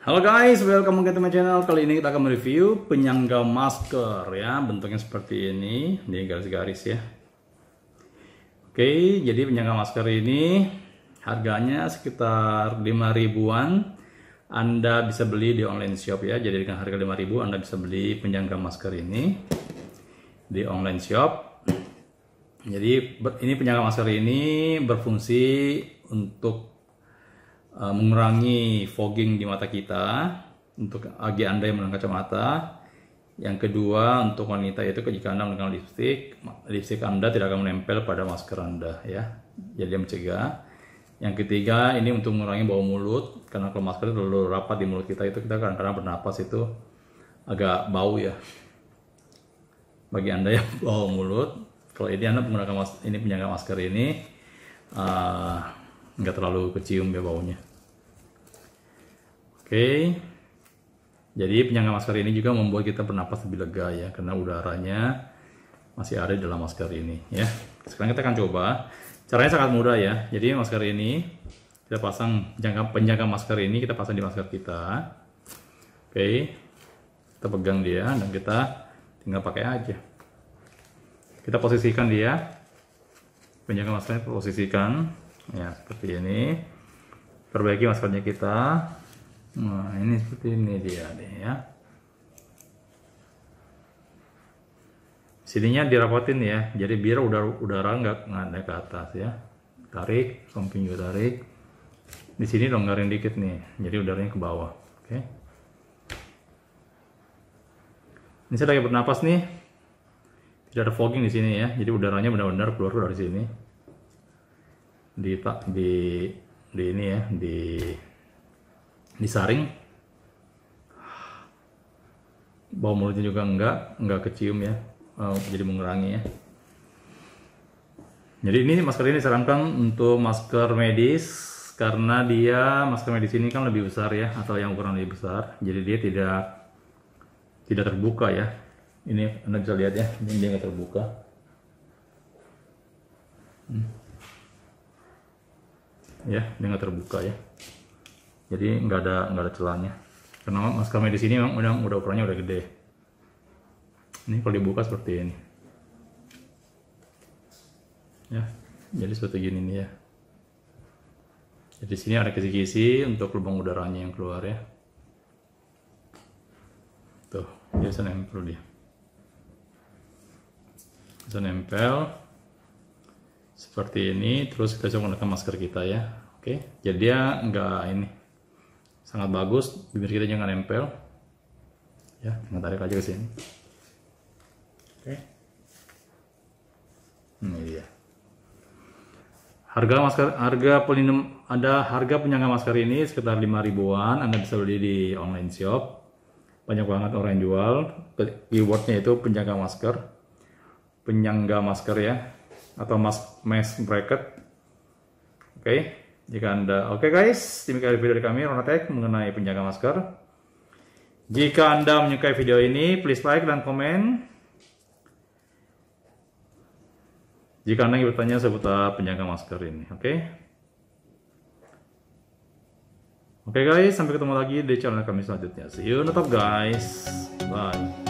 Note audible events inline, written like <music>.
Halo guys, welcome back to my channel. Kali ini kita akan mereview penyangga masker ya. Bentuknya seperti ini, ini garis-garis ya. Oke, jadi penyangga masker ini harganya sekitar 5 ribuan. Anda bisa beli di online shop ya. Jadi dengan harga 5 ribu Anda bisa beli penyangga masker ini di online shop. Jadi ini penyangga masker ini berfungsi untuk uh, mengurangi fogging di mata kita untuk bagi anda yang menggunakan kacamata yang kedua untuk wanita yaitu jika anda menggunakan lipstick lipstick anda tidak akan menempel pada masker anda ya jadi yang mencegah yang ketiga ini untuk mengurangi bau mulut karena kalau masker terlalu rapat di mulut kita itu kita kadang-kadang bernapas itu agak bau ya bagi anda yang <laughs> bau mulut kalau ini anda menggunakan mas ini penyangga masker ini eh, nggak terlalu kecium ya baunya Oke. Jadi penyangga masker ini juga membuat kita bernapas lebih lega ya karena udaranya masih ada di dalam masker ini ya. Sekarang kita akan coba. Caranya sangat mudah ya. Jadi masker ini kita pasang penyangga penyangga masker ini kita pasang di masker kita. Oke. Kita pegang dia dan kita tinggal pakai aja. Kita posisikan dia. penyangga maskernya posisikan ya seperti ini. Perbaiki maskernya kita Nah, ini seperti ini dia deh ya. Sininya dirapatin ya, jadi biar udara udara nggak naik ke atas ya. Tarik, samping juga tarik. Di sini longgarin dikit nih, jadi udaranya ke bawah. Oke. Ini saya lagi bernapas nih. Tidak ada fogging di sini ya, jadi udaranya benar-benar keluar dari sini. Di tak di di ini ya, di disaring bau mulutnya juga enggak enggak kecium ya uh, jadi mengurangi ya jadi ini masker ini disarankan untuk masker medis karena dia masker medis ini kan lebih besar ya atau yang ukuran lebih besar jadi dia tidak tidak terbuka ya ini anda bisa lihat ya ini dia nggak terbuka hmm. ya dia nggak terbuka ya jadi nggak ada nggak ada celahnya karena masker kami di sini memang udah udah ukurannya udah gede ini kalau dibuka seperti ini ya jadi seperti gini nih ya jadi sini ada kisi-kisi untuk lubang udaranya yang keluar ya tuh biasa nempel dia bisa nempel seperti ini terus kita coba menggunakan masker kita ya oke jadi dia nggak ini sangat bagus bibir kita jangan nempel ya nggak tarik aja ke sini oke hmm, ini dia harga masker harga pelindung ada harga penyangga masker ini sekitar 5 ribuan anda bisa beli di online shop banyak banget orang yang jual keywordnya itu penyangga masker penyangga masker ya atau mask mask bracket oke okay. Jika Anda Oke okay guys, demikian video dari kami Ronatek mengenai penjaga masker. Jika Anda menyukai video ini, please like dan komen. Jika Anda ingin bertanya seputar penjaga masker ini, oke? Okay? Oke okay guys, sampai ketemu lagi di channel kami selanjutnya. See you on the top guys. Bye.